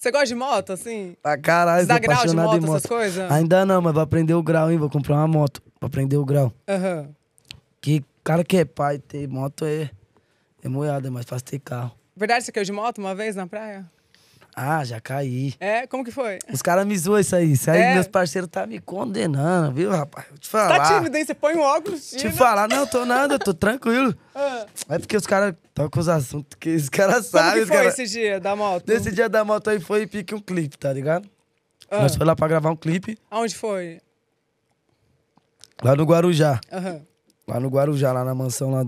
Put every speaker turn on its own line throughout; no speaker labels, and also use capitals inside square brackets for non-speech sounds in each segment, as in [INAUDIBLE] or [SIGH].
Você gosta de moto, assim? Pra ah, caralho, Dá grau de moto, moto, essas coisas? Ainda não, mas vou aprender o grau, hein? Vou comprar uma moto pra aprender o grau. Aham. Uhum. Que cara que é pai, ter moto é, é moiada, é mais fácil ter carro. Verdade, você caiu de moto uma vez na praia? Ah, já caí. É, como que foi? Os caras me zoam isso aí. Isso aí, é. meus parceiros tá me condenando, viu, rapaz? Vou te tá falar. Tá tímido, hein? Você põe um óculos, tira. Te falar, não, tô nada, tô [LAUGHS] tranquilo. Ah. É porque os caras estão com os assuntos que os caras sabem. Como que foi cara... esse dia da moto? Nesse dia da moto aí foi pique um clipe, tá ligado? Ah. Nós foi lá pra gravar um clipe. Aonde foi? Lá no Guarujá. Uhum. Lá no Guarujá, lá na mansão lá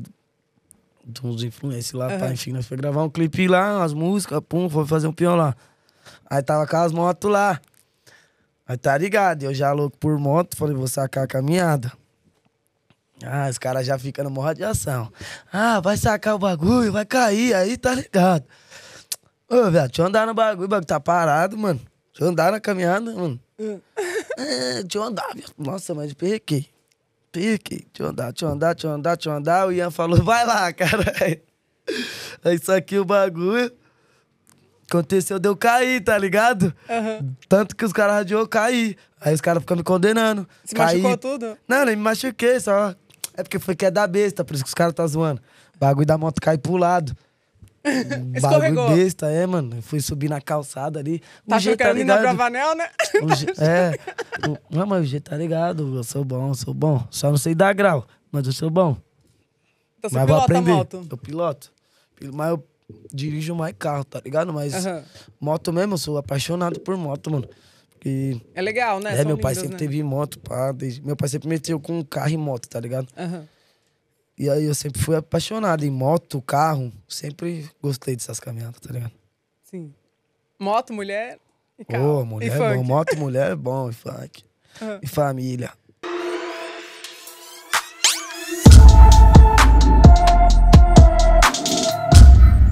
de uns influencers lá, uhum. tá, enfim, nós foi gravar um clipe lá, umas músicas, pum, foi fazer um pião lá. Aí tava com as motos lá. Aí tá ligado, eu já louco por moto, falei, vou sacar a caminhada. Ah, os caras já ficam no morro de ação. Ah, vai sacar o bagulho, vai cair, aí tá ligado. Ô, velho, deixa eu andar no bagulho, o bagulho tá parado, mano. Deixa eu andar na caminhada, mano. Hum. é, deixa eu andar, velho. Nossa, mas perrequei pique, deixa eu andar, deixa eu andar, deixa eu andar, deixa eu andar. O Ian falou, [LAUGHS] vai lá, caralho. [LAUGHS] Aí é isso aqui o bagulho aconteceu deu eu cair, tá ligado? Uhum. Tanto que os caras radiou cair. Aí os caras ficam me condenando. Se caí. machucou tudo? Não, nem me machuquei, só. É porque foi que é da besta, por isso que os caras tá zoando. O bagulho da moto cai pro lado. Escorregou. Bagulho besta, é, mano. fui subir na calçada ali. Tá o G, menina tá ligado? Vanel, né? O G, [LAUGHS] é. O, não, mas o G tá ligado. Eu sou bom, eu sou bom. Só não sei dar grau, mas eu sou bom. Então você mas pilota vou aprender. moto? Eu piloto. Mas eu dirijo mais carro, tá ligado? Mas uhum. moto mesmo, eu sou apaixonado por moto, mano. E, é legal, né? É, São meu pai sempre né? teve moto, pá. Desde, meu pai sempre meteu com carro e moto, tá ligado? Aham. Uhum. E aí eu sempre fui apaixonado em moto, carro. Sempre gostei dessas caminhadas, tá ligado? Sim. Moto, mulher
e carro. Pô, mulher e é bom.
Moto, mulher é bom. E funk. Uhum. [LAUGHS] E família.